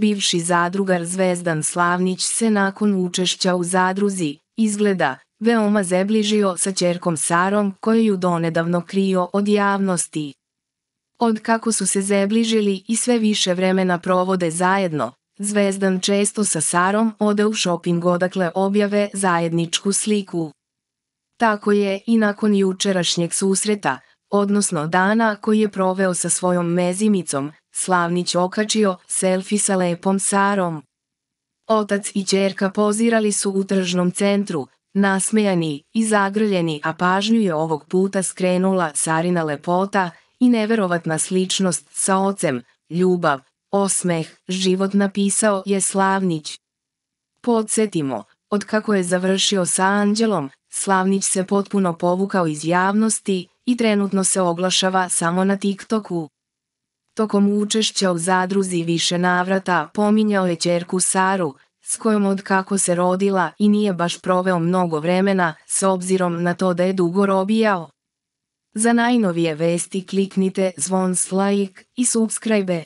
bivši zadrugar Zvezdan Slavnić se nakon učešća u zadruzi, izgleda, veoma zebližio sa čerkom Sarom koju ju donedavno krio od javnosti. Od kako su se zebližili i sve više vremena provode zajedno, Zvezdan često sa Sarom ode u šoping odakle objave zajedničku sliku. Tako je i nakon jučerašnjeg susreta, odnosno dana koji je proveo sa svojom mezimicom, Slavnić okačio selfi sa lepom Sarom. Otac i čerka pozirali su u tržnom centru, nasmejani i zagrljeni, a pažnju je ovog puta skrenula Sarina lepota i neverovatna sličnost sa ocem, ljubav, osmeh, život napisao je Slavnić. Podsjetimo, od kako je završio sa Anđelom, Slavnić se potpuno povukao iz javnosti i trenutno se oglašava samo na TikToku. Tokom učešća u zadruzi više navrata pominjao je čerku Saru, s kojom od kako se rodila i nije baš proveo mnogo vremena, s obzirom na to da je dugo robijao. Za najnovije vesti kliknite zvon like i subscribe.